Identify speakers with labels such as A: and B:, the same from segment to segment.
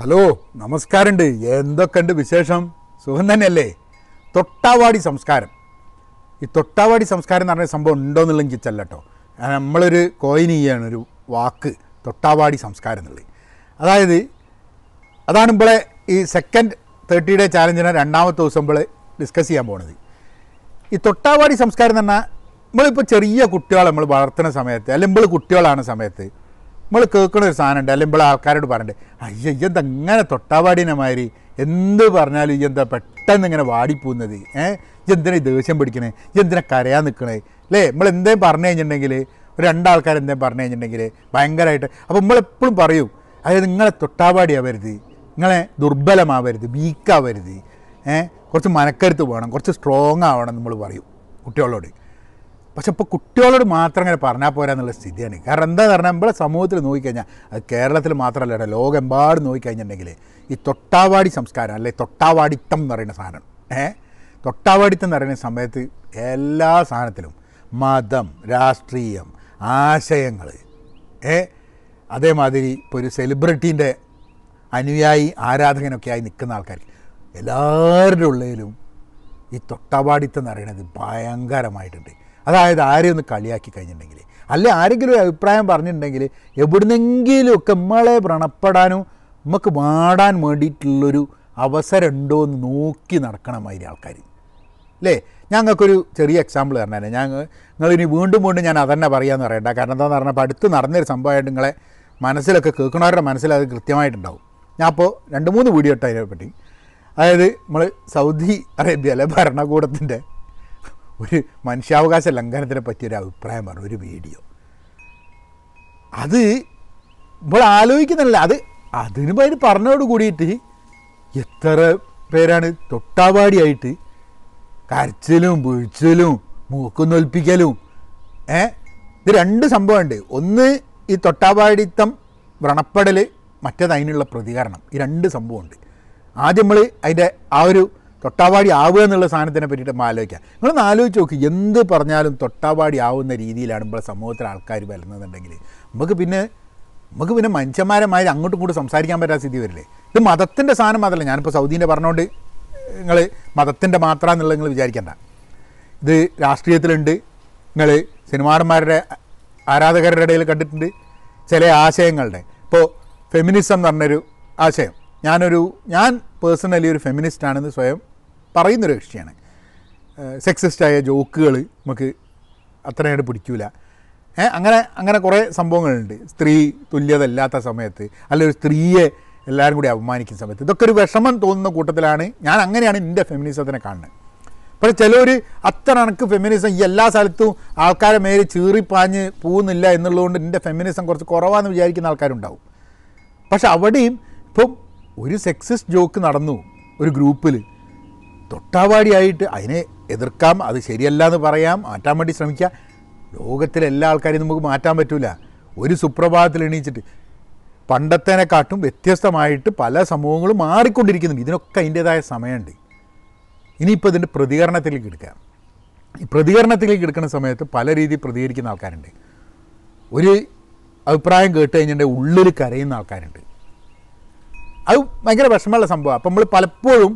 A: hello നമസ്കാരമുണ്ട് എന്തൊക്കെയുണ്ട് വിശേഷം സുഖം തന്നെയല്ലേ തൊട്ടാവാടി സംസ്കാരം ഈ തൊട്ടാവാടി സംസ്കാരം എന്ന് പറഞ്ഞ സംഭവം ഉണ്ടോയെന്നുള്ള എനിക്ക് ചെല്ല കേട്ടോ നമ്മളൊരു കോയിൻ ചെയ്യാണ് ഒരു വാക്ക് തൊട്ടാവാടി സംസ്കാരം എന്നുള്ളത് അതായത് അതാണ് ഇമ്പളെ ഈ സെക്കൻഡ് തേർട്ടി ഡേ ചാലഞ്ചിനെ രണ്ടാമത്തെ ദിവസം ഇപ്പോൾ ഡിസ്കസ് ചെയ്യാൻ പോണത് ഈ തൊട്ടാവാടി സംസ്കാരം എന്ന് പറഞ്ഞാൽ നമ്മളിപ്പോൾ ചെറിയ കുട്ടികളെ നമ്മൾ വളർത്തുന്ന സമയത്ത് അല്ലെങ്കിൽ കുട്ടികളാണ് സമയത്ത് നമ്മൾ കേൾക്കുന്ന ഒരു സാധനമുണ്ട് അല്ലെങ്കിൽ നമ്മൾ ആൾക്കാരോട് പറഞ്ഞിട്ടുണ്ട് അയ്യ ഇയ്യെന്താ ഇങ്ങനെ തൊട്ടാവാടിനെ മാതിരി എന്ത് പറഞ്ഞാലും എന്താ പെട്ടെന്ന് ഇങ്ങനെ വാടിപ്പോകുന്നത് ഏഹ് ഇയ്യെന്തിനാ ദേഷ്യം പിടിക്കണേ ഇയ്യെന്തിനാ കരയാൻ നിൽക്കണേ അല്ലേ നമ്മൾ എന്തേലും പറഞ്ഞു കഴിഞ്ഞിട്ടുണ്ടെങ്കിൽ ഒരു രണ്ടാൾക്കാർ എന്തേലും പറഞ്ഞു കഴിഞ്ഞിട്ടുണ്ടെങ്കിൽ ഭയങ്കരമായിട്ട് അപ്പോൾ നമ്മളെപ്പോഴും പറയും അതായത് നിങ്ങളെ തൊട്ടാവാടിയാവരുത് നിങ്ങളെ ദുർബലമാവരുത് വീക്കാവരുത് ഏഹ് കുറച്ച് മനക്കരുത്ത് വേണം കുറച്ച് സ്ട്രോങ് ആവണം നമ്മൾ പറയും കുട്ടികളോട് പക്ഷെ ഇപ്പോൾ കുട്ടികളോട് മാത്രം അങ്ങനെ പറഞ്ഞാൽ പോരാന്നുള്ള സ്ഥിതിയാണ് കാരണം എന്താ പറഞ്ഞാൽ നമ്മളെ സമൂഹത്തിൽ നോക്കിക്കഴിഞ്ഞാൽ അത് കേരളത്തിൽ മാത്രമല്ല കേട്ടോ ലോകമെമ്പാടും നോക്കിക്കഴിഞ്ഞിട്ടുണ്ടെങ്കിൽ ഈ തൊട്ടാവാടി സംസ്കാരം അല്ലെ തൊട്ടാവാടിത്തം എന്ന് പറയുന്ന സാധനം ഏ തൊട്ടാവാടിത്തം എന്ന് പറയുന്ന സമയത്ത് എല്ലാ സാധനത്തിലും മതം രാഷ്ട്രീയം ആശയങ്ങൾ ഏ അതേമാതിരി ഇപ്പോൾ ഒരു സെലിബ്രിറ്റീൻ്റെ അനുയായി ആരാധകനൊക്കെ ആയി നിൽക്കുന്ന ആൾക്കാർക്ക് എല്ലാവരുടെ ഉള്ളിലും ഈ തൊട്ടാവാടിത്തം എന്ന് പറയുന്നത് ഭയങ്കരമായിട്ടുണ്ട് അതായത് ആരെയും ഒന്ന് കളിയാക്കി കഴിഞ്ഞിട്ടുണ്ടെങ്കിൽ അല്ലെ ആരെങ്കിലും ഒരു അഭിപ്രായം പറഞ്ഞിട്ടുണ്ടെങ്കിൽ എവിടുന്നെങ്കിലുമൊക്കെ നമ്മളെ വ്രണപ്പെടാനും നമുക്ക് വാടാൻ വേണ്ടിയിട്ടുള്ളൊരു അവസരം ഉണ്ടോ എന്ന് നോക്കി നടക്കണമാതിരി ആൾക്കാർ അല്ലേ ഞങ്ങൾക്കൊരു ചെറിയ എക്സാമ്പിൾ തന്നെ ഞാൻ നിങ്ങളിനി വീണ്ടും വീണ്ടും ഞാൻ അതന്നെ പറയാമെന്ന് പറയണ്ട കാരണം എന്താണെന്ന് പറഞ്ഞപ്പോൾ അടുത്ത് നടന്നൊരു സംഭവമായിട്ട് നിങ്ങളെ മനസ്സിലൊക്കെ കേൾക്കണവരുടെ മനസ്സിൽ അത് കൃത്യമായിട്ടുണ്ടാവും ഞാൻ അപ്പോൾ രണ്ട് മൂന്ന് വീഡിയോ ഇട്ട് അതിനെപ്പറ്റി അതായത് നമ്മൾ സൗദി അറേബ്യ അല്ലെ ഭരണകൂടത്തിൻ്റെ ഒരു മനുഷ്യാവകാശ ലംഘനത്തിനെ പറ്റിയൊരു അഭിപ്രായം പറഞ്ഞു ഒരു വീഡിയോ അത് ഇപ്പോൾ ആലോചിക്കുന്നില്ല അത് അതിന് പേര് പറഞ്ഞതോട് കൂടിയിട്ട് എത്ര പേരാണ് തൊട്ടാവാടിയായിട്ട് കരച്ചിലും വീഴ്ചലും മൂക്കുന്നൊൽപ്പിക്കലും ഏ ഇത് രണ്ട് സംഭവമുണ്ട് ഒന്ന് ഈ തൊട്ടാവാടിത്തം വ്രണപ്പെടൽ മറ്റേത് അതിനുള്ള പ്രതികരണം ഈ രണ്ട് സംഭവമുണ്ട് ആദ്യം നമ്മൾ അതിൻ്റെ ആ ഒരു തൊട്ടാവാടി ആവുക എന്നുള്ള സാധനത്തിനെ പറ്റിയിട്ട് നമ്മൾ ആലോചിക്കാം നിങ്ങളൊന്ന് ആലോചിച്ച് നോക്കി എന്ത് പറഞ്ഞാലും തൊട്ടാവാടി ആവുന്ന രീതിയിലാണ് ഇപ്പോൾ സമൂഹത്തിലെ ആൾക്കാർ വരുന്നതെന്നുണ്ടെങ്കിൽ നമുക്ക് പിന്നെ നമുക്ക് പിന്നെ മനുഷ്യന്മാരെ മാതിരി അങ്ങോട്ടും ഇങ്ങോട്ടും സംസാരിക്കാൻ പറ്റാത്ത സ്ഥിതി വരില്ലേ ഇത് മതത്തിൻ്റെ സാധനം മാത്രമല്ല ഞാനിപ്പോൾ സൗദീൻ്റെ പറഞ്ഞുകൊണ്ട് നിങ്ങൾ മതത്തിൻ്റെ മാത്രം എന്നുള്ളത് നിങ്ങൾ വിചാരിക്കണ്ട ഇത് രാഷ്ട്രീയത്തിലുണ്ട് നിങ്ങൾ സിനിമാടന്മാരുടെ ആരാധകരുടെ ഇടയിൽ കണ്ടിട്ടുണ്ട് ചില ആശയങ്ങളുടെ ഇപ്പോൾ ഫെമിനിസം എന്ന് പറഞ്ഞൊരു ആശയം ഞാനൊരു ഞാൻ പേഴ്സണലി ഒരു ഫെമിനിസ്റ്റാണെന്ന് സ്വയം പറയുന്നൊരു കക്ഷിയാണ് സെക്സിസ്റ്റായ ജോക്കുകൾ നമുക്ക് അത്രയായിട്ട് പിടിക്കൂല അങ്ങനെ അങ്ങനെ കുറേ സംഭവങ്ങളുണ്ട് സ്ത്രീ തുല്യത ഇല്ലാത്ത സമയത്ത് അല്ലെ ഒരു സ്ത്രീയെ എല്ലാവരും കൂടി അപമാനിക്കുന്ന സമയത്ത് ഇതൊക്കെ ഒരു വിഷമം തോന്നുന്ന കൂട്ടത്തിലാണ് ഞാൻ അങ്ങനെയാണ് എൻ്റെ ഫെമിനിസത്തിനെ കാണുന്നത് പക്ഷേ ചിലർ അത്ര എനിക്ക് ഫെമിനിസം ഈ എല്ലാ സ്ഥലത്തും ആൾക്കാരെ മേലെ ചീറിപ്പാഞ്ഞ് പോകുന്നില്ല എന്നുള്ളതുകൊണ്ട് എൻ്റെ ഫെമിനിസം കുറച്ച് കുറവാന്ന് വിചാരിക്കുന്ന ആൾക്കാരുണ്ടാവും പക്ഷെ അവിടെയും ഇപ്പം ഒരു സെക്സിസ്റ്റ് ജോക്ക് നടന്നു ഒരു ഗ്രൂപ്പിൽ തൊട്ടാവാടിയായിട്ട് അതിനെ എതിർക്കാം അത് ശരിയല്ല എന്ന് പറയാം മാറ്റാൻ വേണ്ടി ശ്രമിക്കുക ലോകത്തിലെ എല്ലാ ആൾക്കാരെയും നമുക്ക് മാറ്റാൻ പറ്റില്ല ഒരു സുപ്രഭാതത്തിൽ എണീച്ചിട്ട് പണ്ടത്തേനെക്കാട്ടും വ്യത്യസ്തമായിട്ട് പല സമൂഹങ്ങളും മാറിക്കൊണ്ടിരിക്കുന്നുണ്ട് ഇതിനൊക്കെ അതിൻ്റേതായ സമയമുണ്ട് ഇനിയിപ്പോൾ ഇതിൻ്റെ പ്രതികരണത്തിലേക്ക് എടുക്കാം ഈ പ്രതികരണത്തിലേക്ക് എടുക്കുന്ന സമയത്ത് പല രീതിയിൽ പ്രതികരിക്കുന്ന ആൾക്കാരുണ്ട് ഒരു അഭിപ്രായം കേട്ട് കഴിഞ്ഞിട്ടുണ്ടെങ്കിൽ ഉള്ളിൽ കരയുന്ന ആൾക്കാരുണ്ട് അത് ഭയങ്കര വിഷമമുള്ള സംഭവമാണ് അപ്പം നമ്മൾ പലപ്പോഴും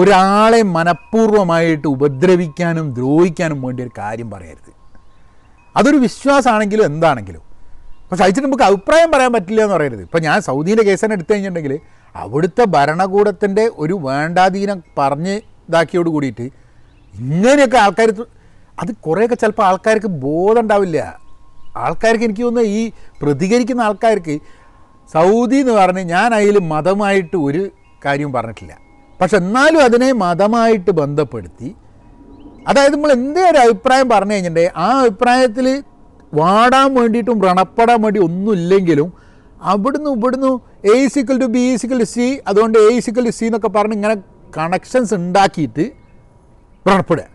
A: ഒരാളെ മനഃപൂർവ്വമായിട്ട് ഉപദ്രവിക്കാനും ദ്രോഹിക്കാനും വേണ്ടി ഒരു കാര്യം പറയരുത് അതൊരു വിശ്വാസമാണെങ്കിലും എന്താണെങ്കിലും പക്ഷെ അയച്ചിട്ട് നമുക്ക് അഭിപ്രായം പറയാൻ പറ്റില്ല എന്ന് പറയരുത് ഇപ്പം ഞാൻ സൗദിയിലെ കേസ് തന്നെ എടുത്തു കഴിഞ്ഞിട്ടുണ്ടെങ്കിൽ അവിടുത്തെ ഭരണകൂടത്തിൻ്റെ ഒരു വേണ്ടാധീനം പറഞ്ഞ് ഇതാക്കിയോട് കൂടിയിട്ട് ഇങ്ങനെയൊക്കെ ആൾക്കാർ അത് കുറേയൊക്കെ ചിലപ്പോൾ ആൾക്കാർക്ക് ബോധം ഉണ്ടാവില്ല ആൾക്കാർക്ക് എനിക്ക് തോന്നുന്നു ഈ പ്രതികരിക്കുന്ന ആൾക്കാർക്ക് സൗദി എന്ന് പറഞ്ഞ് ഞാൻ അതിൽ മതമായിട്ട് ഒരു കാര്യവും പറഞ്ഞിട്ടില്ല പക്ഷെ എന്നാലും അതിനെ മതമായിട്ട് ബന്ധപ്പെടുത്തി അതായത് നമ്മൾ എന്തേ ഒരു അഭിപ്രായം പറഞ്ഞു കഴിഞ്ഞിട്ടുണ്ടെങ്കിൽ ആ അഭിപ്രായത്തിൽ വാടാൻ വേണ്ടിയിട്ടും വ്രണപ്പെടാൻ വേണ്ടി ഒന്നുമില്ലെങ്കിലും അവിടുന്ന് ഇവിടുന്ന് A cycle to B cycle to C അതുകൊണ്ട് എ സിക്കൽ ടു സി എന്നൊക്കെ പറഞ്ഞ് ഇങ്ങനെ കണക്ഷൻസ് ഉണ്ടാക്കിയിട്ട് വ്രണപ്പെടുക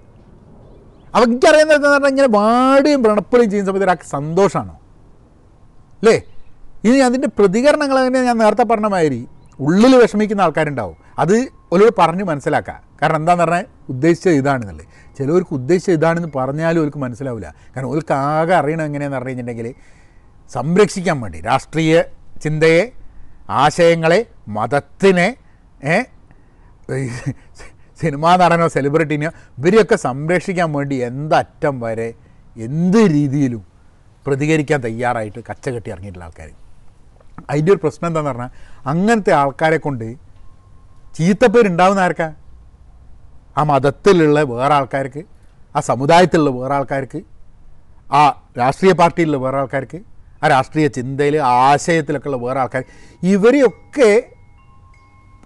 A: അപ്പം എനിക്കറിയുന്നത് പറഞ്ഞാൽ ഇങ്ങനെ വാടുകയും വ്രണപ്പെടുകയും ചെയ്യുന്ന സമയത്ത് ഒരാൾക്ക് സന്തോഷമാണ് അല്ലേ ഇനി അതിൻ്റെ പ്രതികരണങ്ങൾ അങ്ങനെ ഞാൻ നേരത്തെ പറഞ്ഞ മാതിരി ഉള്ളിൽ വിഷമിക്കുന്ന ആൾക്കാരുണ്ടാവും അത് ഒരു പറഞ്ഞ് മനസ്സിലാക്കുക കാരണം എന്താന്ന് പറഞ്ഞാൽ ഉദ്ദേശിച്ചത് ഇതാണെന്നുള്ളത് ചിലവർക്ക് ഉദ്ദേശിച്ചത് ഇതാണെന്ന് പറഞ്ഞാലും അവർക്ക് മനസ്സിലാവില്ല കാരണം അവർക്ക് ആകെ അറിയണം എങ്ങനെയാണെന്ന് പറഞ്ഞു കഴിഞ്ഞിട്ടുണ്ടെങ്കിൽ സംരക്ഷിക്കാൻ വേണ്ടി രാഷ്ട്രീയ ചിന്തയെ ആശയങ്ങളെ മതത്തിനെ സിനിമാ നടനോ സെലിബ്രിറ്റീനോ ഇവരെയൊക്കെ സംരക്ഷിക്കാൻ വേണ്ടി എന്തറ്റം വരെ എന്ത് രീതിയിലും പ്രതികരിക്കാൻ തയ്യാറായിട്ട് കച്ച കെട്ടി ഇറങ്ങിയിട്ടുള്ള ആൾക്കാർ അതിൻ്റെ ഒരു പ്രശ്നം എന്താണെന്ന് പറഞ്ഞാൽ അങ്ങനത്തെ ആൾക്കാരെ കൊണ്ട് ചീത്തപ്പേരുണ്ടാവുന്ന ആർക്കാ ആ മതത്തിലുള്ള വേറെ ആൾക്കാർക്ക് ആ സമുദായത്തിലുള്ള വേറെ ആൾക്കാർക്ക് ആ രാഷ്ട്രീയ പാർട്ടിയിലുള്ള വേറെ ആൾക്കാർക്ക് ആ രാഷ്ട്രീയ ചിന്തയിൽ ആശയത്തിലൊക്കെ ഉള്ള വേറെ ആൾക്കാർ ഇവരെയൊക്കെ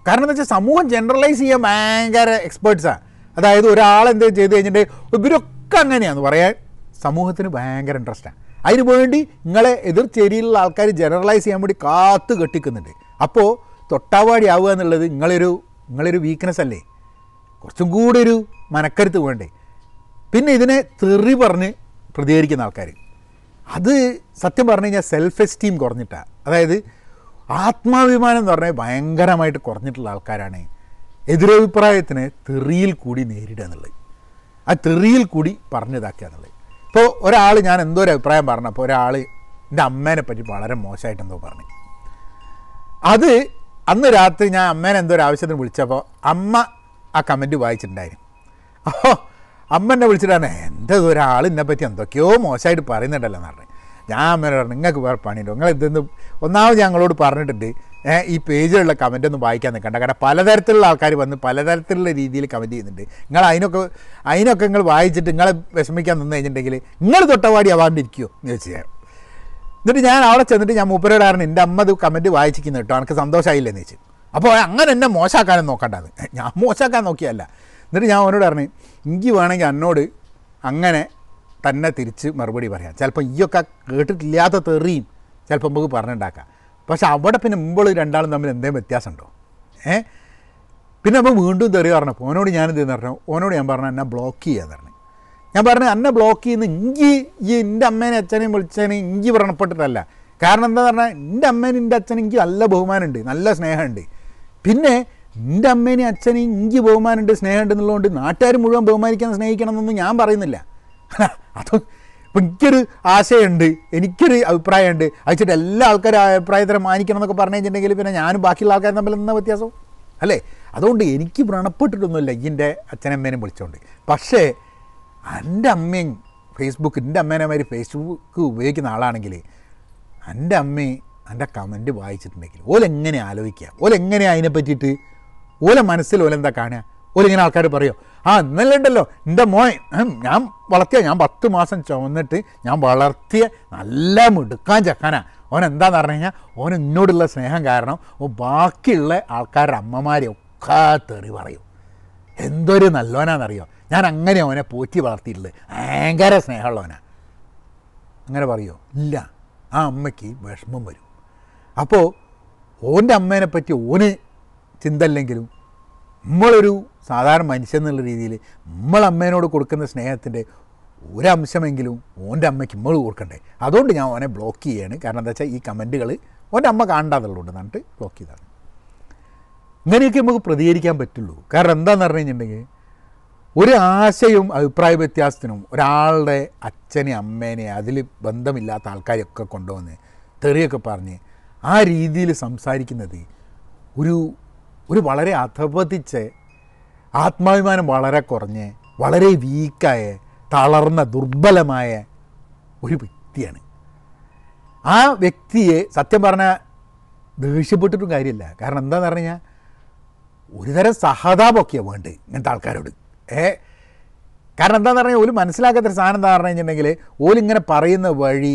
A: കാരണം എന്താ വെച്ചാൽ സമൂഹം ജനറലൈസ് ചെയ്യാൻ ഭയങ്കര എക്സ്പേർട്സാണ് അതായത് ഒരാൾ എന്ത് ചെയ്ത് കഴിഞ്ഞിട്ട് ഇവരൊക്കെ അങ്ങനെയാണെന്ന് പറയാൻ സമൂഹത്തിന് ഭയങ്കര ഇൻട്രസ്റ്റാണ് അതിനു വേണ്ടി നിങ്ങളെ എതിർചേരിയിലുള്ള ആൾക്കാർ ജനറലൈസ് ചെയ്യാൻ വേണ്ടി കാത്തു കെട്ടിക്കുന്നുണ്ട് അപ്പോൾ തൊട്ടാവാടി ആവുക എന്നുള്ളത് നിങ്ങളൊരു നിങ്ങളൊരു വീക്ക്നെസ് അല്ലേ കുറച്ചും കൂടി ഒരു മനക്കരുത്ത് വേണ്ടേ പിന്നെ ഇതിനെ തെറി പറഞ്ഞ് പ്രതികരിക്കുന്ന ആൾക്കാർ അത് സത്യം പറഞ്ഞു കഴിഞ്ഞാൽ സെൽഫ് എസ്റ്റീം കുറഞ്ഞിട്ടാണ് അതായത് ആത്മാഭിമാനം എന്ന് പറഞ്ഞാൽ ഭയങ്കരമായിട്ട് കുറഞ്ഞിട്ടുള്ള ആൾക്കാരാണ് എതിരഭിപ്രായത്തിന് തെറിയിൽ കൂടി നേരിടുക എന്നുള്ളത് ആ തെറിയിൽ കൂടി പറഞ്ഞതാക്കുക എന്നുള്ളത് ഇപ്പോൾ ഒരാൾ ഞാൻ എന്തോ ഒരു അഭിപ്രായം പറഞ്ഞപ്പോൾ ഒരാൾ എൻ്റെ അമ്മേനെ പറ്റി വളരെ മോശമായിട്ടെന്തോ പറഞ്ഞു അത് അന്ന് രാത്രി ഞാൻ അമ്മേനെ എന്തോ ഒരു ആവശ്യത്തിന് വിളിച്ചപ്പോൾ അമ്മ ആ കമൻറ്റ് വായിച്ചിട്ടുണ്ടായിരുന്നു അപ്പോൾ അമ്മ എന്നെ വിളിച്ചിട്ടാണ് എൻ്റെ ഒരാൾ എന്നെപ്പറ്റി എന്തൊക്കെയോ മോശമായിട്ട് പറയുന്നുണ്ടല്ലോ എന്ന് പറഞ്ഞു ഞാൻ അമ്മേനെ പറഞ്ഞു നിങ്ങൾക്ക് വേറെ പണിയുണ്ട് നിങ്ങൾ ഇതൊന്ന് ഒന്നാമത് ഞങ്ങളോട് പറഞ്ഞിട്ടുണ്ട് ഈ പേജിലുള്ള കമൻ്റ് ഒന്നും വായിക്കാൻ നിൽക്കണ്ട കാരണം പലതരത്തിലുള്ള ആൾക്കാർ വന്ന് പലതരത്തിലുള്ള രീതിയിൽ കമൻറ്റ് ചെയ്യുന്നുണ്ട് നിങ്ങൾ അതിനൊക്കെ അതിനൊക്കെ നിങ്ങൾ വായിച്ചിട്ട് നിങ്ങളെ വിഷമിക്കാൻ നിന്ന് കഴിഞ്ഞിട്ടുണ്ടെങ്കിൽ നിങ്ങൾ തൊട്ടവാടി ആവാണ്ടിരിക്കുമോ എന്ന് ചോദിച്ചു എന്നിട്ട് ഞാൻ അവിടെ ചെന്നിട്ട് ഞാൻ മൂപ്പരോടായിരുന്നു എൻ്റെ അമ്മ അത് കമൻറ്റ് വായിച്ചിരിക്കുന്നു കേട്ടോ എനിക്ക് സന്തോഷമായില്ലെന്ന് വെച്ച് അപ്പോൾ അങ്ങനെ എന്നെ മോശമാക്കാനും നോക്കണ്ടത് ഞാൻ മോശമാക്കാൻ നോക്കിയല്ല എന്നിട്ട് ഞാൻ അവനോട് പറഞ്ഞു എനിക്ക് വേണമെങ്കിൽ എന്നോട് അങ്ങനെ തന്നെ തിരിച്ച് മറുപടി പറയാം ചിലപ്പോൾ ഈയൊക്കെ കേട്ടിട്ടില്ലാത്ത തെറിയും ചിലപ്പോൾ നമുക്ക് പറഞ്ഞുണ്ടാക്കാം പക്ഷെ അവിടെ പിന്നെ മുമ്പുള്ള രണ്ടാളും തമ്മിൽ എന്തേലും വ്യത്യാസമുണ്ടോ ഏഹ് പിന്നെ അപ്പോൾ വീണ്ടും തെറി പറഞ്ഞപ്പോൾ ഓനോട് ഞാനെന്ത് പറഞ്ഞു ഓനോട് ഞാൻ പറഞ്ഞു എന്നെ ബ്ലോക്ക് ചെയ്യാതെ പറഞ്ഞു ഞാൻ പറഞ്ഞു എന്നെ ബ്ലോക്ക് ചെയ്യുന്ന ഇഞ്ചി ഈ എൻ്റെ അമ്മേനെ അച്ഛനെയും വിളിച്ചതിന് ഇഞ്ചി വ്രണപ്പെട്ടിട്ടല്ല കാരണം എന്താന്ന് പറഞ്ഞാൽ എൻ്റെ അമ്മേനും എൻ്റെ അച്ഛനും എനിക്ക് നല്ല ബഹുമാനമുണ്ട് നല്ല സ്നേഹമുണ്ട് പിന്നെ എൻ്റെ അമ്മേനെയും അച്ഛനെയും ഇഞ്ചി ബഹുമാനമുണ്ട് സ്നേഹമുണ്ട് എന്നുള്ളതുകൊണ്ട് നാട്ടുകാർ മുഴുവൻ ബഹുമാനിക്കാൻ സ്നേഹിക്കണം എന്നൊന്നും ഞാൻ പറയുന്നില്ല അത് ഇപ്പം എനിക്കൊരു ആശയമുണ്ട് എനിക്കൊരു അഭിപ്രായമുണ്ട് അയച്ചിട്ട് എല്ലാ ആൾക്കാരും അഭിപ്രായത്തിന് മാനിക്കണം എന്നൊക്കെ പറഞ്ഞു കഴിഞ്ഞിട്ടുണ്ടെങ്കിൽ പിന്നെ ഞാനും ബാക്കിയുള്ള ആൾക്കാരും തമ്മിൽ എന്താ വ്യത്യാസം അല്ലേ അതുകൊണ്ട് എനിക്ക് വ്രണപ്പെട്ടിട്ടൊന്നുമില്ല എൻ്റെ അച്ഛനമ്മേനെ വിളിച്ചുകൊണ്ട് പക്ഷേ എൻ്റെ അമ്മയും ഫേസ്ബുക്ക് എൻ്റെ അമ്മേനെ മാതിരി ഫേസ്ബുക്ക് ഉപയോഗിക്കുന്ന ആളാണെങ്കിൽ എൻ്റെ അമ്മയും എൻ്റെ കമൻറ്റ് വായിച്ചിട്ടുണ്ടെങ്കിൽ ഓലെങ്ങനെ ആലോചിക്കുക ഓലെങ്ങനെ അതിനെ പറ്റിയിട്ട് ഓലെ മനസ്സിൽ ഓലെന്താ കാണുക ഓലിങ്ങനെ ആൾക്കാർ പറയോ ആ ഇന്നലെ ഉണ്ടല്ലോ എൻ്റെ മോൻ ഞാൻ വളർത്തിയ ഞാൻ പത്ത് മാസം ചുമന്നിട്ട് ഞാൻ വളർത്തിയ നല്ല മിടുക്കാൻ ചക്കാനാ ഓൻ എന്താന്ന് പറഞ്ഞു കഴിഞ്ഞാൽ ഓൻ എന്നോടുള്ള സ്നേഹം കാരണം ഓ ബാക്കിയുള്ള ആൾക്കാരുടെ അമ്മമാരെ ഒക്കെ തെറി പറയും എന്തൊരു നല്ലവനാണെന്നറിയോ ഞാൻ അങ്ങനെ അവനെ പോറ്റി വളർത്തിയിട്ടുള്ളത് ഭയങ്കര സ്നേഹമുള്ളവനാണ് അങ്ങനെ പറയുമോ ഇല്ല ആ അമ്മയ്ക്ക് വിഷമം വരും അപ്പോൾ ഓൻ്റെ അമ്മേനെ പറ്റി ഓന് ചിന്തല്ലെങ്കിലും നമ്മളൊരു സാധാരണ മനുഷ്യൻ എന്നുള്ള രീതിയിൽ നമ്മളമ്മേനോട് കൊടുക്കുന്ന സ്നേഹത്തിൻ്റെ ഒരംശമെങ്കിലും ഓൻ്റെ അമ്മയ്ക്ക് നമ്മൾ കൊടുക്കണ്ടേ അതുകൊണ്ട് ഞാൻ ഓനെ ബ്ലോക്ക് ചെയ്യാണ് കാരണം എന്താ വെച്ചാൽ ഈ കമൻറ്റുകൾ ഓൻ്റെ അമ്മ കാണണ്ടാന്നുള്ളതുകൊണ്ട് എന്നിട്ട് ബ്ലോക്ക് ചെയ്താണ് ഇങ്ങനെയൊക്കെ നമുക്ക് പ്രതികരിക്കാൻ പറ്റുള്ളൂ കാരണം എന്താണെന്ന് പറഞ്ഞു കഴിഞ്ഞിട്ടുണ്ടെങ്കിൽ ഒരു ആശയും അഭിപ്രായ വ്യത്യാസത്തിനും ഒരാളുടെ അച്ഛനെ അമ്മേനെ അതിൽ ബന്ധമില്ലാത്ത ആൾക്കാരെയൊക്കെ കൊണ്ടുവന്ന് തെറിയൊക്കെ പറഞ്ഞ് ആ രീതിയിൽ സംസാരിക്കുന്നത് ഒരു ഒരു വളരെ അധപതിച്ച് ആത്മാഭിമാനം വളരെ കുറഞ്ഞ് വളരെ വീക്കായ തളർന്ന ദുർബലമായ ഒരു വ്യക്തിയാണ് ആ വ്യക്തിയെ സത്യം പറഞ്ഞാൽ ദേഷ്യപ്പെട്ടിട്ടും കാര്യമില്ല കാരണം എന്താണെന്ന് പറഞ്ഞു കഴിഞ്ഞാൽ ഒരുതരം സഹതാപമൊക്കെയാണ് വേണ്ടത് ഇങ്ങനത്തെ ആൾക്കാരോട് ഏഹ് കാരണം എന്താണെന്ന് പറഞ്ഞാൽ ഓല് മനസ്സിലാക്കാത്തൊരു സാധനം എന്താ പറഞ്ഞു കഴിഞ്ഞിട്ടുണ്ടെങ്കിൽ ഓലിങ്ങനെ പറയുന്ന വഴി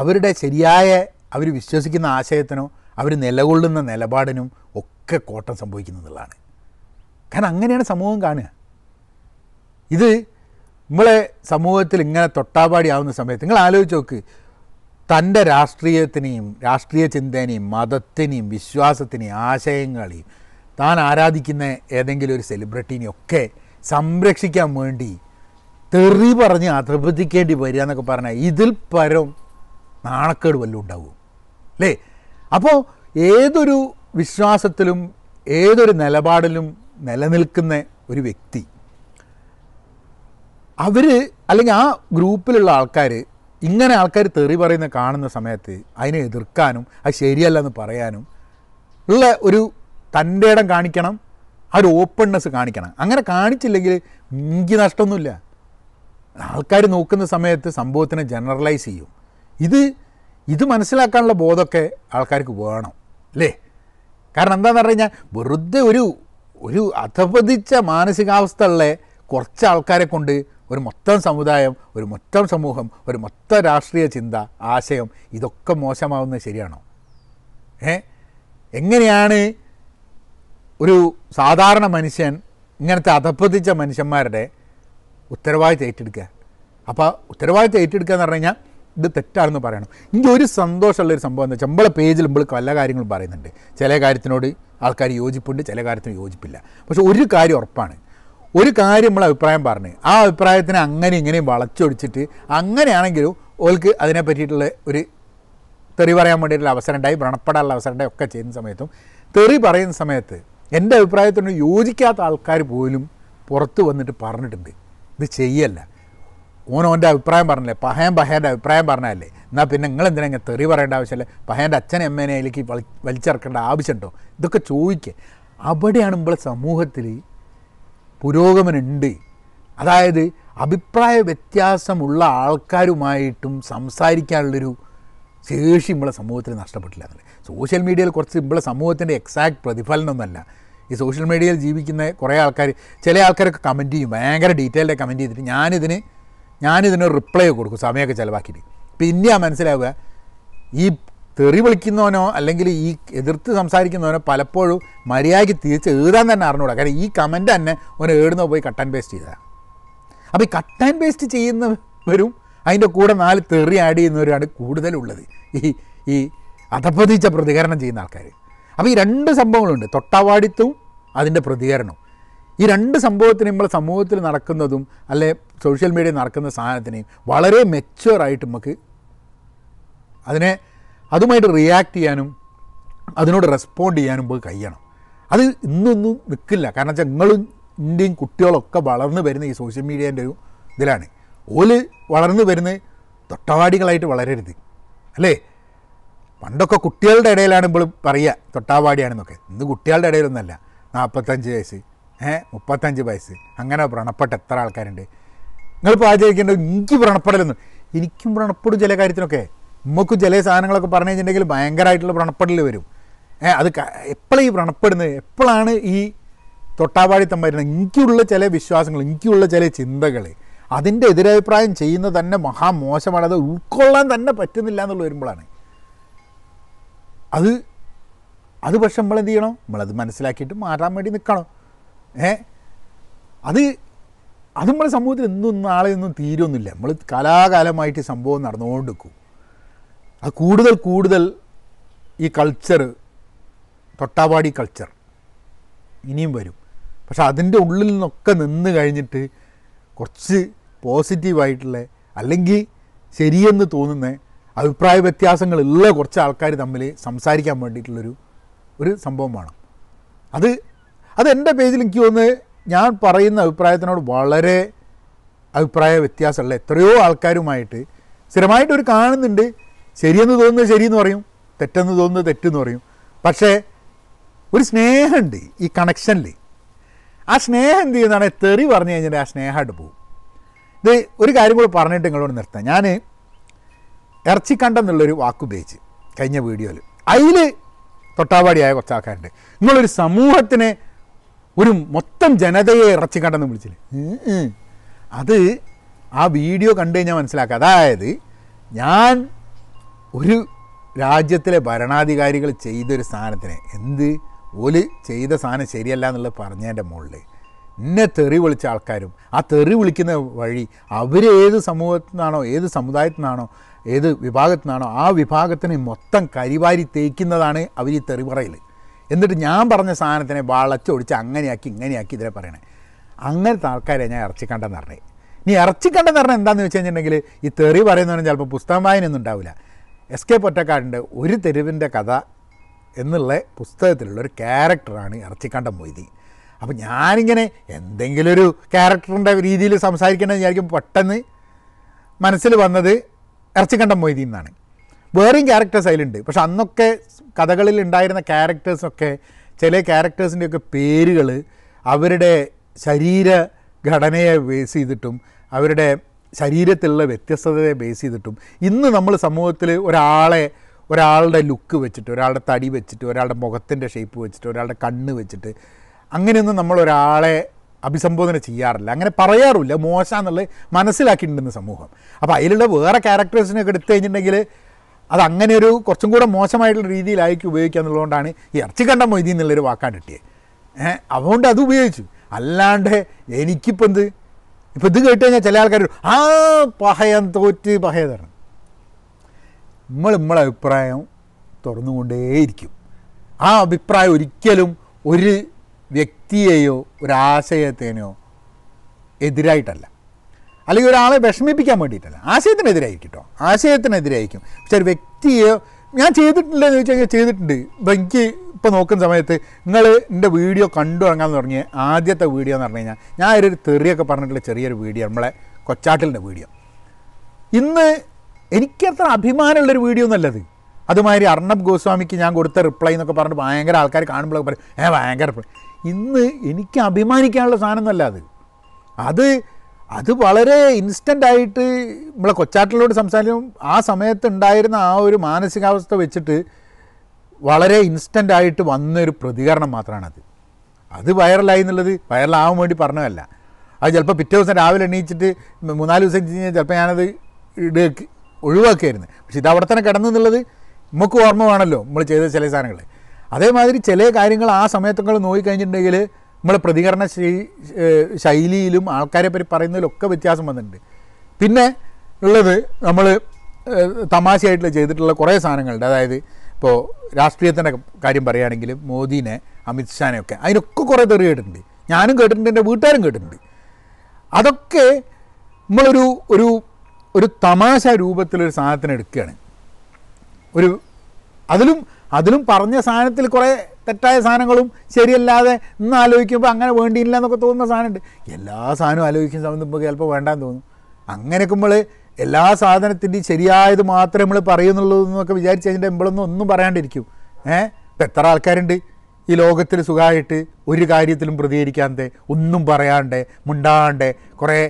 A: അവരുടെ ശരിയായ അവർ വിശ്വസിക്കുന്ന ആശയത്തിനോ അവർ നിലകൊള്ളുന്ന നിലപാടിനും ഒക്കെ കോട്ടം സംഭവിക്കുന്നതാണ് കാരണം അങ്ങനെയാണ് സമൂഹം കാണുക ഇത് നമ്മളെ സമൂഹത്തിൽ ഇങ്ങനെ തൊട്ടാപാടി ആവുന്ന സമയത്ത് നിങ്ങൾ ആലോചിച്ച് നോക്ക് തൻ്റെ രാഷ്ട്രീയത്തിനെയും രാഷ്ട്രീയ ചിന്തേനെയും മതത്തിനെയും വിശ്വാസത്തിനെയും ആശയങ്ങളെയും താൻ ആരാധിക്കുന്ന ഏതെങ്കിലും ഒരു സെലിബ്രിറ്റീനെയും സംരക്ഷിക്കാൻ വേണ്ടി തെറി പറഞ്ഞ് അധപതിക്കേണ്ടി വരിക എന്നൊക്കെ പറഞ്ഞാൽ ഇതിൽ പരം നാണക്കേട് വല്ലതും ഉണ്ടാവും അല്ലേ അപ്പോൾ ഏതൊരു വിശ്വാസത്തിലും ഏതൊരു നിലപാടിലും നിലനിൽക്കുന്ന ഒരു വ്യക്തി അവർ അല്ലെങ്കിൽ ആ ഗ്രൂപ്പിലുള്ള ആൾക്കാർ ഇങ്ങനെ ആൾക്കാർ തെറി പറയുന്ന കാണുന്ന സമയത്ത് അതിനെ എതിർക്കാനും അത് ശരിയല്ല എന്ന് പറയാനും ഉള്ള ഒരു തൻ്റെ ഇടം കാണിക്കണം ആ ഒരു ഓപ്പൺനെസ് കാണിക്കണം അങ്ങനെ കാണിച്ചില്ലെങ്കിൽ എനിക്ക് നഷ്ടമൊന്നുമില്ല ആൾക്കാർ നോക്കുന്ന സമയത്ത് സംഭവത്തിനെ ജനറലൈസ് ചെയ്യും ഇത് ഇത് മനസ്സിലാക്കാനുള്ള ബോധമൊക്കെ ആൾക്കാർക്ക് വേണം അല്ലേ കാരണം എന്താണെന്ന് പറഞ്ഞു കഴിഞ്ഞാൽ വെറുതെ ഒരു ഒരു അധപതിച്ച മാനസികാവസ്ഥ ഉള്ള കുറച്ച് ആൾക്കാരെ കൊണ്ട് ഒരു മൊത്തം സമുദായം ഒരു മൊത്തം സമൂഹം ഒരു മൊത്തം രാഷ്ട്രീയ ചിന്ത ആശയം ഇതൊക്കെ മോശമാവുന്നത് ശരിയാണോ ഏ എങ്ങനെയാണ് ഒരു സാധാരണ മനുഷ്യൻ ഇങ്ങനത്തെ അധപ്പതിച്ച മനുഷ്യന്മാരുടെ ഉത്തരവാദിത്തം ഏറ്റെടുക്കുക അപ്പോൾ ഉത്തരവാദിത്തം ഏറ്റെടുക്കുക എന്ന് പറഞ്ഞു കഴിഞ്ഞാൽ ഇത് തെറ്റാണെന്ന് പറയണം എനിക്ക് ഒരു സന്തോഷമുള്ളൊരു സംഭവം എന്ന് വെച്ചാൽ നമ്മളെ പേജിൽ നമ്മൾ പല കാര്യങ്ങളും പറയുന്നുണ്ട് ചില കാര്യത്തിനോട് ആൾക്കാർ യോജിപ്പുണ്ട് ചില കാര്യത്തിനോട് യോജിപ്പില്ല പക്ഷെ ഒരു കാര്യം ഉറപ്പാണ് ഒരു കാര്യം നമ്മൾ അഭിപ്രായം പറഞ്ഞ് ആ അഭിപ്രായത്തിനെ അങ്ങനെ ഇങ്ങനെയും വളച്ചൊടിച്ചിട്ട് അങ്ങനെയാണെങ്കിലും ഓൾക്ക് അതിനെ പറ്റിയിട്ടുള്ള ഒരു തെറി പറയാൻ വേണ്ടിയിട്ടുള്ള അവസരം ഉണ്ടായി വ്രണപ്പെടാനുള്ള അവസരം ഉണ്ടായി ഒക്കെ ചെയ്യുന്ന സമയത്തും തെറി പറയുന്ന സമയത്ത് എൻ്റെ അഭിപ്രായത്തിനോട് യോജിക്കാത്ത ആൾക്കാർ പോലും പുറത്ത് വന്നിട്ട് പറഞ്ഞിട്ടുണ്ട് ഇത് ചെയ്യല്ല ഓനോൻ്റെ അഭിപ്രായം പറഞ്ഞില്ലേ പഹയൻ പഹയൻ്റെ അഭിപ്രായം പറഞ്ഞാലേ എന്നാൽ പിന്നെ നിങ്ങൾ എന്തിനാ ഇങ്ങനെ തെറി പറയേണ്ട ആവശ്യമില്ല പഹയൻ്റെ അച്ഛനെ അമ്മേനെ അതിലേക്ക് വലിച്ചിറക്കേണ്ട ആവശ്യമുണ്ടോ ഇതൊക്കെ ചോദിക്കുക അവിടെയാണ് നമ്മളെ സമൂഹത്തിൽ പുരോഗമനുണ്ട് അതായത് അഭിപ്രായ വ്യത്യാസമുള്ള ആൾക്കാരുമായിട്ടും സംസാരിക്കാനുള്ളൊരു ശേഷി നമ്മളെ സമൂഹത്തിൽ നഷ്ടപ്പെട്ടില്ല എന്നുള്ളത് സോഷ്യൽ മീഡിയയിൽ കുറച്ച് നമ്മളെ സമൂഹത്തിൻ്റെ എക്സാക്ട് പ്രതിഫലനമൊന്നുമല്ല ഈ സോഷ്യൽ മീഡിയയിൽ ജീവിക്കുന്ന കുറേ ആൾക്കാർ ചില ആൾക്കാരൊക്കെ കമൻറ്റ് ചെയ്യും ഭയങ്കര ഡീറ്റെയിൽഡ് കമൻറ്റ് ചെയ്തിട്ട് ഞാനിതിന് ഞാനിതിന് റിപ്ലൈ കൊടുക്കും സമയമൊക്കെ ചിലവാക്കിയിട്ട് പിന്നെ മനസ്സിലാവുക ഈ തെറി വിളിക്കുന്നവനോ അല്ലെങ്കിൽ ഈ എതിർത്ത് സംസാരിക്കുന്നവനോ പലപ്പോഴും മര്യാദയ്ക്ക് തിരിച്ച് എഴുതാൻ തന്നെ അറിഞ്ഞുകൂടാ കാരണം ഈ കമൻ്റ് തന്നെ ഓൻ എഴുതുന്ന പോയി കട്ട് ആൻഡ് പേസ്റ്റ് ചെയ്താൽ അപ്പോൾ ഈ കട്ട് ആൻഡ് പേസ്റ്റ് ചെയ്യുന്നവരും അതിൻ്റെ കൂടെ നാല് തെറി ആഡ് ചെയ്യുന്നവരാണ് കൂടുതലുള്ളത് ഈ ഈ അധപതിച്ച പ്രതികരണം ചെയ്യുന്ന ആൾക്കാർ അപ്പോൾ ഈ രണ്ട് സംഭവങ്ങളുണ്ട് തൊട്ടാവാടിത്തവും അതിൻ്റെ പ്രതികരണവും ഈ രണ്ട് സംഭവത്തിന് നമ്മൾ സമൂഹത്തിൽ നടക്കുന്നതും അല്ലെ സോഷ്യൽ മീഡിയ നടക്കുന്ന സാധനത്തിനെയും വളരെ മെച്ചുവറായിട്ട് നമുക്ക് അതിനെ അതുമായിട്ട് റിയാക്ട് ചെയ്യാനും അതിനോട് റെസ്പോണ്ട് ചെയ്യാനും നമുക്ക് കഴിയണം അത് ഇന്നൊന്നും നിൽക്കില്ല കാരണം വെച്ചാൽ നിങ്ങളും ഇന്ത്യയും കുട്ടികളൊക്കെ വളർന്നു വരുന്ന ഈ സോഷ്യൽ മീഡിയേൻ്റെ ഒരു ഇതിലാണ് ഓല് വളർന്നു വരുന്ന തൊട്ടവാടികളായിട്ട് വളരരുത് അല്ലേ പണ്ടൊക്കെ കുട്ടികളുടെ ഇടയിലാണ് ഇപ്പോൾ പറയുക തൊട്ടാവാടിയാണെന്നൊക്കെ ഇന്ന് കുട്ടികളുടെ ഇടയിലൊന്നല്ല നാൽപ്പത്തഞ്ച് വയസ്സ് ഏഹ് മുപ്പത്തഞ്ച് വയസ്സ് അങ്ങനെ വ്രണപ്പെട്ട എത്ര ആൾക്കാരുണ്ട് നിങ്ങളിപ്പോൾ ആചരിക്കേണ്ടത് എനിക്ക് വ്രണപ്പെടലൊന്നും എനിക്കും വ്രണപ്പെടും ചില കാര്യത്തിനൊക്കെ നമുക്ക് ചില സാധനങ്ങളൊക്കെ പറഞ്ഞു കഴിഞ്ഞിട്ടുണ്ടെങ്കിൽ ഭയങ്കരമായിട്ടുള്ള വ്രണപ്പെടൽ വരും ഏഹ് അത് എപ്പോഴാണ് ഈ വ്രണപ്പെടുന്നത് എപ്പോഴാണ് ഈ തൊട്ടാവാടി തമ്പായിരുന്നത് എനിക്കുള്ള ചില വിശ്വാസങ്ങൾ എനിക്കുള്ള ചില ചിന്തകൾ അതിൻ്റെ എതിരഭിപ്രായം ചെയ്യുന്നത് തന്നെ മഹാമോശമാണ് അത് ഉൾക്കൊള്ളാൻ തന്നെ പറ്റുന്നില്ല എന്നുള്ള വരുമ്പോഴാണ് അത് അത് പക്ഷെ നമ്മളെന്ത് ചെയ്യണം നമ്മളത് മനസ്സിലാക്കിയിട്ട് മാറാൻ വേണ്ടി നിൽക്കണം ഏ അത് അത് നമ്മളെ സമൂഹത്തിൽ എന്നും നാളെ ഒന്നും തീരുമൊന്നുമില്ല നമ്മൾ കലാകാലമായിട്ട് സംഭവം നടന്നുകൊണ്ട് നിൽക്കും അത് കൂടുതൽ കൂടുതൽ ഈ കൾച്ചർ തൊട്ടാവാടി കൾച്ചർ ഇനിയും വരും പക്ഷെ അതിൻ്റെ ഉള്ളിൽ നിന്നൊക്കെ നിന്ന് കഴിഞ്ഞിട്ട് കുറച്ച് പോസിറ്റീവായിട്ടുള്ള അല്ലെങ്കിൽ ശരിയെന്ന് തോന്നുന്ന അഭിപ്രായ വ്യത്യാസങ്ങളുള്ള കുറച്ച് ആൾക്കാർ തമ്മിൽ സംസാരിക്കാൻ വേണ്ടിയിട്ടുള്ളൊരു ഒരു സംഭവമാണ് അത് അത് എൻ്റെ പേജിൽ എനിക്ക് തോന്നുന്നത് ഞാൻ പറയുന്ന അഭിപ്രായത്തിനോട് വളരെ അഭിപ്രായ വ്യത്യാസമുള്ള എത്രയോ ആൾക്കാരുമായിട്ട് സ്ഥിരമായിട്ട് ഒരു കാണുന്നുണ്ട് ശരിയെന്ന് തോന്നുന്നത് ശരിയെന്ന് പറയും തെറ്റെന്ന് തോന്നുന്നത് തെറ്റെന്ന് പറയും പക്ഷേ ഒരു സ്നേഹമുണ്ട് ഈ കണക്ഷനിൽ ആ സ്നേഹം എന്ത് ചെയ്യുന്നതാണ് തെറി പറഞ്ഞു കഴിഞ്ഞാൽ ആ സ്നേഹമായിട്ട് പോകും ഇത് ഒരു കാര്യം കൂടി പറഞ്ഞിട്ട് നിങ്ങളോട് നിർത്താം ഞാൻ ഇറച്ചിക്കണ്ടം എന്നുള്ളൊരു വാക്കുപയോഗിച്ച് കഴിഞ്ഞ വീഡിയോയിൽ അതിൽ തൊട്ടാവാടിയായ കുറച്ച് ആൾക്കാരുണ്ട് നിങ്ങളൊരു സമൂഹത്തിനെ ഒരു മൊത്തം ജനതയെ ഇറച്ചിക്കണ്ടെന്ന് വിളിച്ചില്ല അത് ആ വീഡിയോ കണ്ടു കഴിഞ്ഞാൽ മനസ്സിലാക്കുക അതായത് ഞാൻ ഒരു രാജ്യത്തിലെ ഭരണാധികാരികൾ ചെയ്തൊരു സാധനത്തിന് എന്ത് ഒലി ചെയ്ത സാധനം ശരിയല്ല എന്നുള്ളത് പറഞ്ഞതിൻ്റെ മുകളിൽ എന്നെ തെറി വിളിച്ച ആൾക്കാരും ആ തെറി വിളിക്കുന്ന വഴി അവർ ഏത് സമൂഹത്തിൽ നിന്നാണോ ഏത് സമുദായത്തിൽ നിന്നാണോ ഏത് വിഭാഗത്തിൽ നിന്നാണോ ആ വിഭാഗത്തിന് മൊത്തം കരിവാരി തേക്കുന്നതാണ് അവർ ഈ തെറിപറയിൽ എന്നിട്ട് ഞാൻ പറഞ്ഞ സാധനത്തിനെ വളച്ചൊടിച്ച് അങ്ങനെയാക്കി ഇങ്ങനെയാക്കി ഇതിനെ പറയണേ അങ്ങനത്തെ ആൾക്കാരെ ഞാൻ ഇറച്ചിക്കണ്ടെന്ന് പറഞ്ഞേ നീ ഇറച്ചിക്കണ്ടെന്ന് പറഞ്ഞാൽ എന്താണെന്ന് വെച്ച് കഴിഞ്ഞിട്ടുണ്ടെങ്കിൽ ഈ തെറി പറയുന്നവരും ചിലപ്പോൾ പുസ്തകം വായനയൊന്നും ഉണ്ടാവില്ല എസ് കെ പൊറ്റക്കാടിൻ്റെ ഒരു തെരുവിൻ്റെ കഥ എന്നുള്ള പുസ്തകത്തിലുള്ള ഒരു ക്യാരക്ടറാണ് ഇറച്ചിക്കണ്ടം മൊയ്തി അപ്പോൾ ഞാനിങ്ങനെ എന്തെങ്കിലും ഒരു ക്യാരക്ടറിൻ്റെ രീതിയിൽ സംസാരിക്കണമെന്ന് വിചാരിക്കും പെട്ടെന്ന് മനസ്സിൽ വന്നത് ഇറച്ചിക്കണ്ടം മൊയ്തി എന്നാണ് വേറെയും ക്യാരക്ടേഴ്സ് അതിലുണ്ട് പക്ഷെ അന്നൊക്കെ കഥകളിൽ ഉണ്ടായിരുന്ന ക്യാരക്ടേഴ്സൊക്കെ ചില ക്യാരക്ടേഴ്സിൻ്റെയൊക്കെ പേരുകൾ അവരുടെ ശരീര ഘടനയെ ബേസ് ചെയ്തിട്ടും അവരുടെ ശരീരത്തിലുള്ള വ്യത്യസ്തതയെ ബേസ് ചെയ്തിട്ടും ഇന്ന് നമ്മൾ സമൂഹത്തിൽ ഒരാളെ ഒരാളുടെ ലുക്ക് വെച്ചിട്ട് ഒരാളുടെ തടി വെച്ചിട്ട് ഒരാളുടെ മുഖത്തിൻ്റെ ഷേപ്പ് വെച്ചിട്ട് ഒരാളുടെ കണ്ണ് വെച്ചിട്ട് അങ്ങനെയൊന്നും നമ്മൾ ഒരാളെ അഭിസംബോധന ചെയ്യാറില്ല അങ്ങനെ പറയാറില്ല മോശം എന്നുള്ളത് മനസ്സിലാക്കിയിട്ടുണ്ടെന്ന് സമൂഹം അപ്പോൾ അതിലുള്ള വേറെ ക്യാരക്ടേഴ്സിനെയൊക്കെ എടുത്തു കഴിഞ്ഞിട്ടുണ്ടെങ്കിൽ അത് അങ്ങനെ ഒരു കുറച്ചും കൂടെ മോശമായിട്ടുള്ള രീതിയിലായിരിക്കും ഉപയോഗിക്കുക എന്നുള്ളതുകൊണ്ടാണ് ഈ ഇറച്ചിക്കണ്ട മൊയ്തി എന്നുള്ളൊരു വാക്കാണ് കിട്ടിയത് ഏഹ് അതുകൊണ്ട് അത് ഉപയോഗിച്ചു അല്ലാണ്ട് എനിക്കിപ്പോൾ എന്ത് ഇപ്പോൾ ഇത് കേട്ട് കഴിഞ്ഞാൽ ചില ആൾക്കാർ ആ പഹയം തോറ്റ് പഹയ തരണം നമ്മൾ നമ്മളഭിപ്രായം തുറന്നുകൊണ്ടേയിരിക്കും ആ അഭിപ്രായം ഒരിക്കലും ഒരു വ്യക്തിയെയോ ഒരാശയത്തേനോ എതിരായിട്ടല്ല അല്ലെങ്കിൽ ഒരാളെ വിഷമിപ്പിക്കാൻ വേണ്ടിയിട്ടല്ല ആശയത്തിനെതിരായിരിക്കും കേട്ടോ ആശയത്തിനെതിരായിരിക്കും പക്ഷെ ഒരു വ്യക്തിയെ ഞാൻ ചെയ്തിട്ടില്ല എന്ന് ചോദിച്ചാൽ ചെയ്തിട്ടുണ്ട് ഇപ്പം എനിക്ക് ഇപ്പോൾ നോക്കുന്ന സമയത്ത് നിങ്ങൾ എൻ്റെ വീഡിയോ കണ്ടു ഇറങ്ങാമെന്ന് തുടങ്ങിയ ആദ്യത്തെ വീഡിയോ എന്ന് പറഞ്ഞു കഴിഞ്ഞാൽ ഞാൻ ഒരു തെറിയൊക്കെ പറഞ്ഞിട്ടുള്ള ചെറിയൊരു വീഡിയോ നമ്മളെ കൊച്ചാട്ടിലിൻ്റെ വീഡിയോ ഇന്ന് എനിക്കത്ര അഭിമാനമുള്ളൊരു വീഡിയോ ഒന്നല്ലത് അതുമാതിരി അർണബ് ഗോസ്വാമിക്ക് ഞാൻ കൊടുത്ത റിപ്ലൈ എന്നൊക്കെ പറഞ്ഞിട്ട് ഭയങ്കര ആൾക്കാർ കാണുമ്പോഴൊക്കെ പറയും ഏ ഭയങ്കര റിപ്ലൈ ഇന്ന് എനിക്ക് അഭിമാനിക്കാനുള്ള സാധനമൊന്നുമല്ല അത് അത് അത് വളരെ ഇൻസ്റ്റൻ്റായിട്ട് നമ്മളെ കൊച്ചാട്ടിലോട് സംസാരിക്കും ആ സമയത്ത് ഉണ്ടായിരുന്ന ആ ഒരു മാനസികാവസ്ഥ വെച്ചിട്ട് വളരെ ഇൻസ്റ്റൻ്റായിട്ട് വന്നൊരു പ്രതികരണം മാത്രമാണ് അത് അത് വൈറലായി എന്നുള്ളത് വൈറലാവാൻ വേണ്ടി പറഞ്ഞതല്ല അത് ചിലപ്പോൾ പിറ്റേ ദിവസം രാവിലെ എണീച്ചിട്ട് മൂന്നാല് ദിവസം കഴിഞ്ഞാൽ ചിലപ്പോൾ ഞാനത് ഇടുക ഒഴിവാക്കിയായിരുന്നു പക്ഷെ ഇത് അവിടെ തന്നെ കിടന്നു എന്നുള്ളത് നമുക്ക് ഓർമ്മ വേണമല്ലോ നമ്മൾ ചെയ്ത ചില സാധനങ്ങൾ അതേമാതിരി ചില കാര്യങ്ങൾ ആ സമയത്തൊക്കെ നോക്കിക്കഴിഞ്ഞിട്ടുണ്ടെങ്കിൽ നമ്മളെ പ്രതികരണ ശൈലിയിലും ആൾക്കാരെ പറ്റി ഒക്കെ വ്യത്യാസം വന്നിട്ടുണ്ട് പിന്നെ ഉള്ളത് നമ്മൾ തമാശയായിട്ട് ചെയ്തിട്ടുള്ള കുറേ സാധനങ്ങളുണ്ട് അതായത് ഇപ്പോൾ രാഷ്ട്രീയത്തിൻ്റെ കാര്യം പറയുകയാണെങ്കിൽ മോദീനെ അമിത്ഷാനെ ഒക്കെ അതിനൊക്കെ കുറേ തെറി കേട്ടിട്ടുണ്ട് ഞാനും കേട്ടിട്ടുണ്ട് എൻ്റെ വീട്ടുകാരും കേട്ടിട്ടുണ്ട് അതൊക്കെ നമ്മളൊരു ഒരു ഒരു തമാശ രൂപത്തിലൊരു സാധനത്തിന് എടുക്കുകയാണ് ഒരു അതിലും അതിലും പറഞ്ഞ സാധനത്തിൽ കുറേ തെറ്റായ സാധനങ്ങളും ശരിയല്ലാതെ ഇന്ന് ആലോചിക്കുമ്പോൾ അങ്ങനെ വേണ്ടിയില്ല എന്നൊക്കെ തോന്നുന്ന സാധനമുണ്ട് എല്ലാ സാധനവും ആലോചിക്കുന്ന സമയത്ത് നമുക്ക് ചിലപ്പോൾ വേണ്ടാന്ന് തോന്നും അങ്ങനെ നമ്മൾ എല്ലാ സാധനത്തിൻ്റെയും ശരിയായത് മാത്രമേ നമ്മൾ പറയുന്നുള്ളൂന്നൊക്കെ വിചാരിച്ച് കഴിഞ്ഞാൽ നമ്മളൊന്നും ഒന്നും പറയാണ്ടിരിക്കും ഏഹ് ഇപ്പം എത്ര ആൾക്കാരുണ്ട് ഈ ലോകത്തിൽ സുഖമായിട്ട് ഒരു കാര്യത്തിലും പ്രതികരിക്കാതെ ഒന്നും പറയാണ്ട് മുണ്ടാണ്ട് കുറേ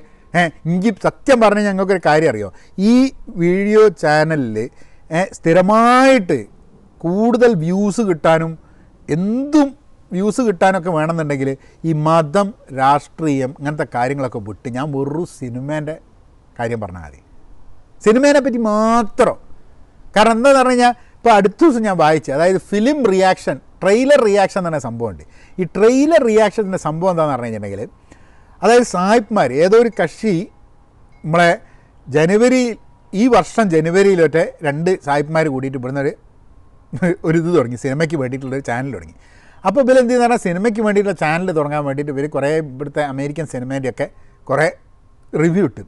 A: ഏഹ് ഇഞ്ചി സത്യം പറഞ്ഞാൽ ഞങ്ങൾക്കൊരു കാര്യം അറിയോ ഈ വീഡിയോ ചാനലിൽ സ്ഥിരമായിട്ട് കൂടുതൽ വ്യൂസ് കിട്ടാനും എന്തും വ്യൂസ് കിട്ടാനൊക്കെ വേണമെന്നുണ്ടെങ്കിൽ ഈ മതം രാഷ്ട്രീയം ഇങ്ങനത്തെ കാര്യങ്ങളൊക്കെ വിട്ട് ഞാൻ വെറു സിനിമേൻ്റെ കാര്യം പറഞ്ഞാൽ മതി സിനിമേനെ പറ്റി മാത്രം കാരണം എന്താന്ന് പറഞ്ഞു കഴിഞ്ഞാൽ ഇപ്പോൾ അടുത്ത ദിവസം ഞാൻ വായിച്ചു അതായത് ഫിലിം റിയാക്ഷൻ ട്രെയിലർ റിയാക്ഷൻ തന്നെ സംഭവമുണ്ട് ഈ ട്രെയിലർ റിയാക്ഷൻ്റെ സംഭവം എന്താണെന്ന് പറഞ്ഞു കഴിഞ്ഞിട്ടുണ്ടെങ്കിൽ അതായത് സാഹിബ്മാർ ഏതോ ഒരു കക്ഷി നമ്മളെ ജനുവരി ഈ വർഷം ജനുവരിയിലൊക്കെ രണ്ട് സാഹിബ്മാർ കൂടിയിട്ട് ഇവിടുന്ന് ഒരു ഒരു ഇത് തുടങ്ങി സിനിമയ്ക്ക് വേണ്ടിയിട്ടുള്ളൊരു ചാനൽ തുടങ്ങി അപ്പോൾ ഇവർ എന്ത് ചെയ്യുന്ന പറഞ്ഞാൽ സിനിമയ്ക്ക് വേണ്ടിയിട്ടുള്ള ചാനൽ തുടങ്ങാൻ വേണ്ടിയിട്ട് ഇവർ കുറേ ഇവിടുത്തെ അമേരിക്കൻ സിനിമേൻ്റെയൊക്കെ കുറേ റിവ്യൂ ഇട്ട്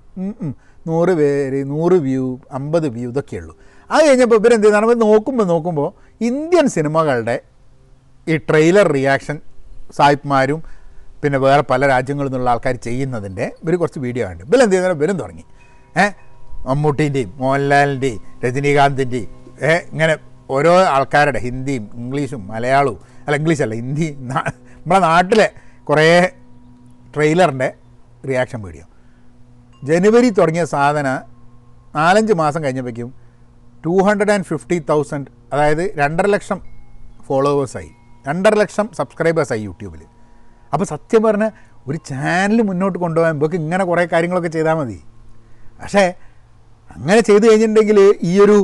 A: നൂറ് പേര് നൂറ് വ്യൂ അമ്പത് വ്യൂ ഇതൊക്കെ ഉള്ളൂ അത് കഴിഞ്ഞപ്പോൾ ഇവരെന്ത് ചെയ്യുന്ന പറഞ്ഞാൽ നോക്കുമ്പോൾ നോക്കുമ്പോൾ ഇന്ത്യൻ സിനിമകളുടെ ഈ ട്രെയിലർ റിയാക്ഷൻ സാഹിബ്മാരും പിന്നെ വേറെ പല രാജ്യങ്ങളിൽ നിന്നുള്ള ആൾക്കാർ ചെയ്യുന്നതിൻ്റെ ഇവർ കുറച്ച് വീഡിയോ ഉണ്ട് ഇവരെന്ത് ചെയ്യുന്ന ഇവരും തുടങ്ങി ഏഹ് മമ്മൂട്ടിൻ്റെയും മോഹൻലാലിൻ്റെയും രജനീകാന്തിൻ്റെയും ഇങ്ങനെ ഓരോ ആൾക്കാരുടെ ഹിന്ദിയും ഇംഗ്ലീഷും മലയാളവും അല്ല ഇംഗ്ലീഷ് അല്ല ഹിന്ദി നമ്മുടെ നാട്ടിലെ കുറേ ട്രെയിലറിൻ്റെ റിയാക്ഷൻ വീഡിയോ ജനുവരി തുടങ്ങിയ സാധന നാലഞ്ച് മാസം കഴിഞ്ഞപ്പോഴേക്കും two hundred and fifty thousand അതായത് രണ്ടര ലക്ഷം ഫോളോവേഴ്സായി രണ്ടര ലക്ഷം സബ്സ്ക്രൈബേഴ്സായി യൂട്യൂബിൽ അപ്പോൾ സത്യം പറഞ്ഞാൽ ഒരു ചാനൽ മുന്നോട്ട് കൊണ്ടുപോകാൻ ഇവർക്ക് ഇങ്ങനെ കുറേ കാര്യങ്ങളൊക്കെ ചെയ്താൽ മതി പക്ഷേ അങ്ങനെ ചെയ്തു കഴിഞ്ഞിട്ടുണ്ടെങ്കിൽ ഈ ഒരു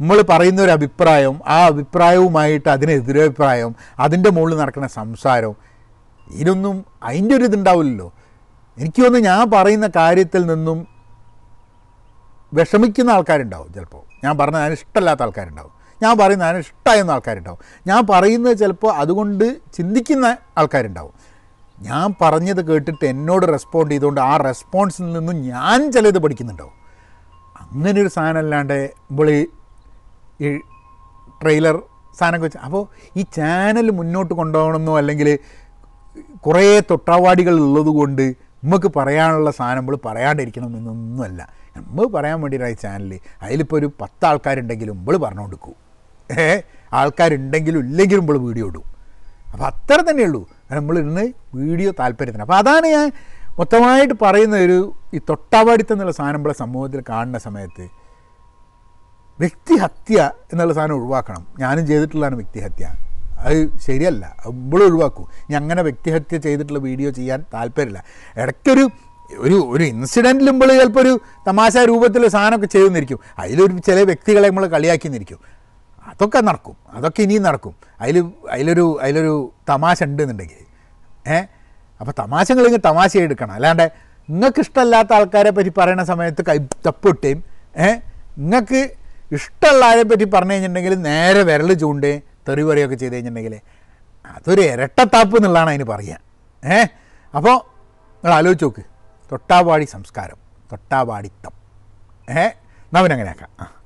A: നമ്മൾ പറയുന്ന ഒരു അഭിപ്രായം ആ അഭിപ്രായവുമായിട്ട് അതിന് എതിരഭിപ്രായം അതിൻ്റെ മുകളിൽ നടക്കുന്ന സംസാരം ഇതിനൊന്നും അതിൻ്റെ ഒരു ഇതുണ്ടാവില്ലല്ലോ എനിക്ക് തോന്നുന്നു ഞാൻ പറയുന്ന കാര്യത്തിൽ നിന്നും വിഷമിക്കുന്ന ആൾക്കാരുണ്ടാവും ചിലപ്പോൾ ഞാൻ പറഞ്ഞ അതിന് ഇഷ്ടമല്ലാത്ത ആൾക്കാരുണ്ടാവും ഞാൻ പറയുന്ന അതിന് ഇഷ്ടമായിരുന്ന ആൾക്കാരുണ്ടാവും ഞാൻ പറയുന്നത് ചിലപ്പോൾ അതുകൊണ്ട് ചിന്തിക്കുന്ന ആൾക്കാരുണ്ടാവും ഞാൻ പറഞ്ഞത് കേട്ടിട്ട് എന്നോട് റെസ്പോണ്ട് ചെയ്തുകൊണ്ട് ആ റെസ്പോൺസിൽ നിന്നും ഞാൻ ചിലത് പഠിക്കുന്നുണ്ടാവും അങ്ങനെ ഒരു സാധനം അല്ലാണ്ട് ഇപ്പോൾ ഈ ട്രെയിലർ സാധനം വെച്ച് അപ്പോൾ ഈ ചാനൽ മുന്നോട്ട് കൊണ്ടുപോകണമെന്നോ അല്ലെങ്കിൽ കുറേ തൊട്ടാവാടികൾ ഉള്ളതുകൊണ്ട് നമുക്ക് പറയാനുള്ള സാധനം നമ്മൾ പറയാണ്ടിരിക്കണം എന്നൊന്നുമല്ല നമ്മൾ പറയാൻ വേണ്ടിയിട്ടാണ് ഈ ചാനൽ അതിലിപ്പോൾ ഒരു പത്ത് ആൾക്കാരുണ്ടെങ്കിലും മുമ്പ് പറഞ്ഞു കൊടുക്കൂ ഏ ആൾക്കാരുണ്ടെങ്കിലും ഇല്ലെങ്കിലും മുമ്പ് വീഡിയോ ഇടും അപ്പോൾ അത്ര തന്നെയുള്ളൂ നമ്മൾ ഇന്ന് വീഡിയോ താല്പര്യത്തിന് അപ്പോൾ അതാണ് ഞാൻ മൊത്തമായിട്ട് പറയുന്ന ഒരു ഈ തൊട്ടാവാടിത്തം എന്നുള്ള സാധനം നമ്മളെ സമൂഹത്തിൽ കാണുന്ന സമയത്ത് വ്യക്തിഹത്യ എന്നുള്ള സാധനം ഒഴിവാക്കണം ഞാനും ചെയ്തിട്ടുള്ളതാണ് വ്യക്തിഹത്യ അത് ശരിയല്ല ഇപ്പോഴും ഒഴിവാക്കും ഞാൻ അങ്ങനെ വ്യക്തിഹത്യ ചെയ്തിട്ടുള്ള വീഡിയോ ചെയ്യാൻ താല്പര്യമില്ല ഇടയ്ക്കൊരു ഒരു ഒരു ഇൻസിഡൻറ്റിൽ നമ്മൾ ചിലപ്പോൾ ഒരു തമാശ രൂപത്തിൽ സാധനമൊക്കെ ചെയ്തെന്നിരിക്കും അതിലൊരു ചില വ്യക്തികളെ നമ്മൾ കളിയാക്കി നിന്നിരിക്കും അതൊക്കെ നടക്കും അതൊക്കെ ഇനിയും നടക്കും അതിൽ അതിലൊരു അതിലൊരു തമാശ ഉണ്ടെന്നുണ്ടെങ്കിൽ എന്നുണ്ടെങ്കിൽ ഏഹ് അപ്പോൾ തമാശകൾ ഇങ്ങ് തമാശ എടുക്കണം അല്ലാണ്ട് നിങ്ങൾക്ക് ഇഷ്ടമല്ലാത്ത ആൾക്കാരെ പറ്റി പറയുന്ന സമയത്ത് കൈ തപ്പിട്ടേയും ഏഹ് നിങ്ങൾക്ക് ഇഷ്ടമുള്ളവരെ ആരെ പറ്റി പറഞ്ഞു കഴിഞ്ഞിട്ടുണ്ടെങ്കിൽ നേരെ വിരൽ ചൂണ്ടുകയും തെറി പറയുകയൊക്കെ ചെയ്ത് കഴിഞ്ഞിട്ടുണ്ടെങ്കിൽ അതൊരു ഇരട്ടത്താപ്പ് എന്നുള്ളതാണ് അതിന് പറയുക ഏഹ് അപ്പോൾ നിങ്ങൾ ആലോചിച്ച് നോക്ക് തൊട്ടാവാടി സംസ്കാരം തൊട്ടാവാടിത്തം ഏഹ് നവനങ്ങനെയാക്കാം ആ